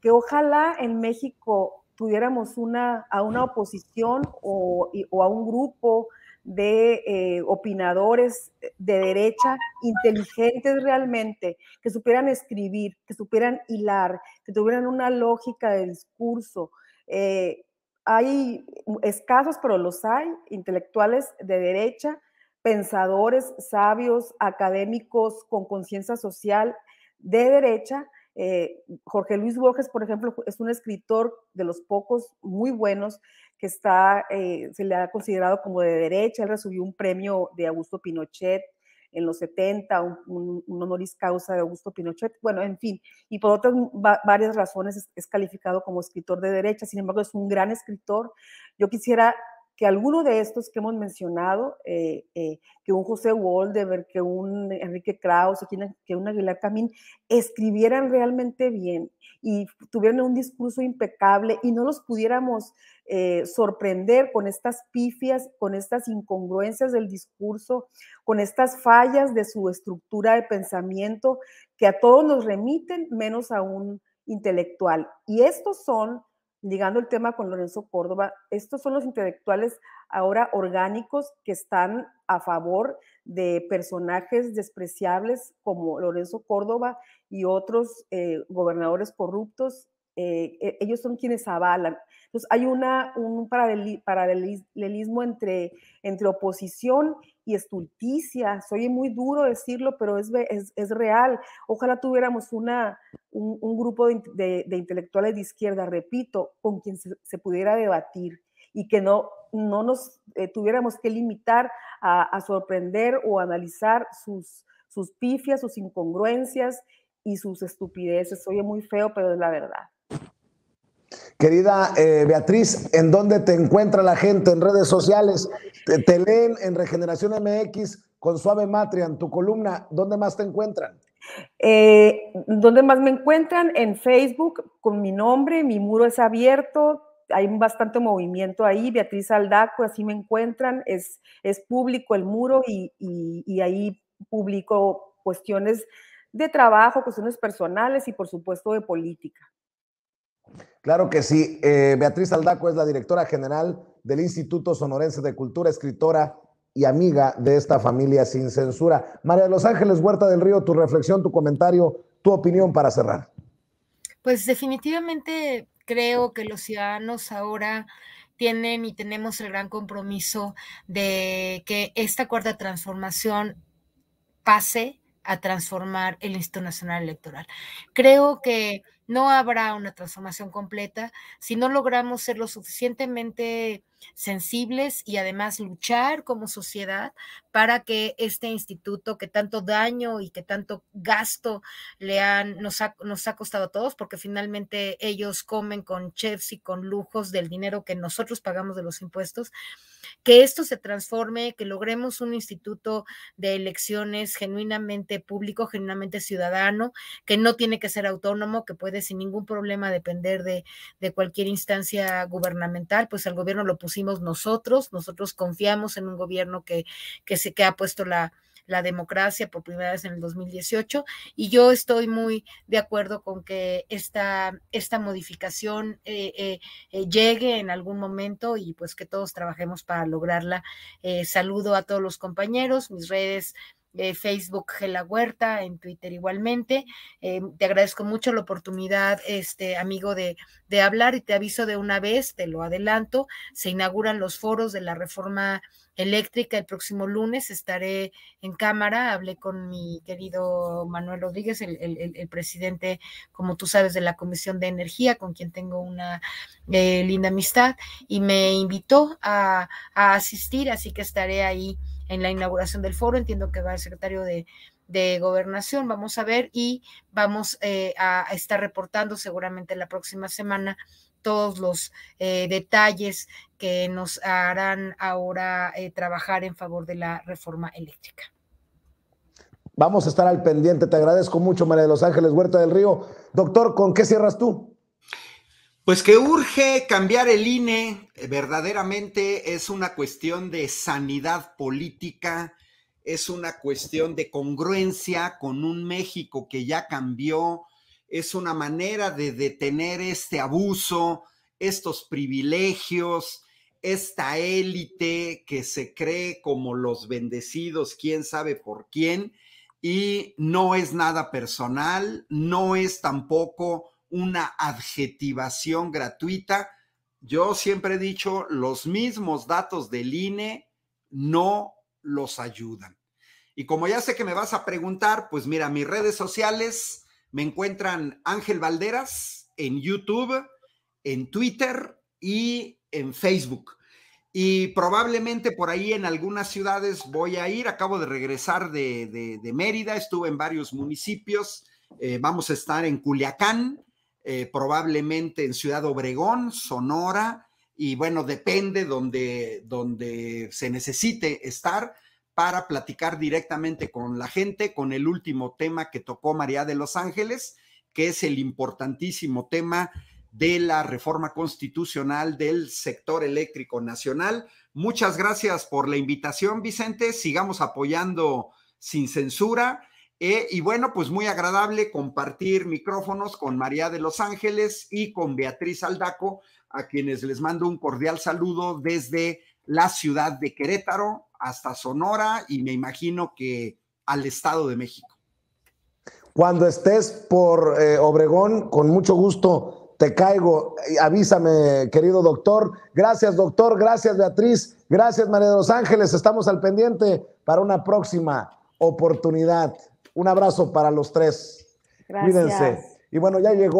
que ojalá en México tuviéramos una, a una oposición o, a un grupo de eh, opinadores de derecha, inteligentes realmente, que supieran escribir, que supieran hilar, que tuvieran una lógica de discurso. Eh, hay escasos, pero los hay, intelectuales de derecha, pensadores, sabios, académicos con conciencia social de derecha, eh, Jorge Luis Borges, por ejemplo, es un escritor de los pocos muy buenos que está, eh, se le ha considerado como de derecha. Él recibió un premio de Augusto Pinochet en los 70, un, honoris causa de Augusto Pinochet. Bueno, en fin, y por otras varias razones es, calificado como escritor de derecha. Sin embargo, es un gran escritor. Yo quisiera que alguno de estos que hemos mencionado, eh, eh, que un José Woldeberg, que un Enrique Krauss, que un Aguilar Camín, escribieran realmente bien y tuvieran un discurso impecable y no los pudiéramos eh, sorprender con estas pifias, con estas incongruencias del discurso, con estas fallas de su estructura de pensamiento que a todos nos remiten menos a un intelectual. Y estos son ligando el tema con Lorenzo Córdoba, estos son los intelectuales ahora orgánicos que están a favor de personajes despreciables como Lorenzo Córdoba y otros eh, gobernadores corruptos eh, e, ellos son quienes avalan. Entonces, hay una, un paralelismo entre, entre oposición y estulticia. Soy muy duro decirlo, pero es, real. Ojalá tuviéramos una, un, grupo de, intelectuales de izquierda, repito, con quien se, pudiera debatir y que no, no nos eh, tuviéramos que limitar a, sorprender o analizar sus, sus pifias, sus incongruencias y sus estupideces. Soy muy feo, pero es la verdad. Querida eh, Beatriz, ¿en dónde te encuentra la gente en redes sociales? Te, leen en Regeneración MX con Suave Matria en tu columna. ¿Dónde más te encuentran? Eh, ¿Dónde más me encuentran? En Facebook con mi nombre, mi muro es abierto. Hay bastante movimiento ahí, Beatriz Aldaco, así me encuentran, es, es público el muro y, y ahí publico cuestiones de trabajo, cuestiones personales y por supuesto de política. Claro que sí. Eh, Beatriz Aldaco es la directora general del Instituto Sonorense de Cultura, escritora y amiga de esta familia sin censura. María de los Ángeles Huerta del Río, tu reflexión, tu comentario, tu opinión para cerrar. Pues definitivamente creo que los ciudadanos ahora tienen y tenemos el gran compromiso de que esta cuarta transformación pase a transformar el Instituto Nacional Electoral. Creo que no habrá una transformación completa si no logramos ser lo suficientemente sensibles y además luchar como sociedad para que este instituto que tanto daño y que tanto gasto le han, nos, ha, nos ha costado a todos, porque finalmente ellos comen con chefs y con lujos del dinero que nosotros pagamos de los impuestos, que esto se transforme, que logremos un instituto de elecciones genuinamente público, genuinamente ciudadano, que no tiene que ser autónomo, que puede sin ningún problema depender de, cualquier instancia gubernamental, pues al gobierno lo pusimos nosotros, nosotros confiamos en un gobierno que, que, se, que ha puesto la, democracia por primera vez en el 2018 y yo estoy muy de acuerdo con que esta, esta modificación eh, eh, eh, llegue en algún momento y pues que todos trabajemos para lograrla. saludo a todos los compañeros, mis redes eh, Facebook Gela Huerta, en Twitter igualmente. Eh, te agradezco mucho la oportunidad, este amigo, de, de, hablar y te aviso de una vez, te lo adelanto, se inauguran los foros de la reforma eléctrica el próximo lunes, estaré en cámara, hablé con mi querido Manuel Rodríguez, el, presidente, como tú sabes, de la Comisión de Energía, con quien tengo una eh, linda amistad, y me invitó a, a asistir, así que estaré ahí en la inauguración del foro. Entiendo que va el secretario de, gobernación. Vamos a ver y vamos eh, a estar reportando seguramente la próxima semana todos los eh, detalles que nos harán ahora eh, trabajar en favor de la reforma eléctrica. Vamos a estar al pendiente. Te agradezco mucho, María de los Ángeles Huerta del Río. Doctor, ¿con qué cierras tú? Pues que urge cambiar el INE, eh, verdaderamente es una cuestión de sanidad política, es una cuestión de congruencia con un México que ya cambió, es una manera de detener este abuso, estos privilegios, esta élite que se cree como los bendecidos, quién sabe por quién, y no es nada personal, no es tampoco una adjetivación gratuita. Yo siempre he dicho, los mismos datos del INE no los ayudan. Y como ya sé que me vas a preguntar, pues mira, mis redes sociales me encuentran Ángel Valderas en YouTube, en Twitter y en Facebook. Y probablemente por ahí en algunas ciudades voy a ir. Acabo de regresar de, Mérida, estuve en varios municipios. Eh, vamos a estar en Culiacán, eh, probablemente en Ciudad Obregón, Sonora, y bueno, depende donde, donde se necesite estar para platicar directamente con la gente, con el último tema que tocó María de Los Ángeles, que es el importantísimo tema de la reforma constitucional del sector eléctrico nacional. Muchas gracias por la invitación, Vicente. Sigamos apoyando sin censura eh, y bueno, pues muy agradable compartir micrófonos con María de Los Ángeles y con Beatriz Aldaco, a quienes les mando un cordial saludo desde la ciudad de Querétaro hasta Sonora y me imagino que al Estado de México. Cuando estés por eh, Obregón, con mucho gusto te caigo. Avísame, querido doctor. Gracias, doctor. Gracias, Beatriz. Gracias, María de Los Ángeles. Estamos al pendiente para una próxima oportunidad. Un abrazo para los tres. Gracias. Cuídense. Y bueno, ya llegó.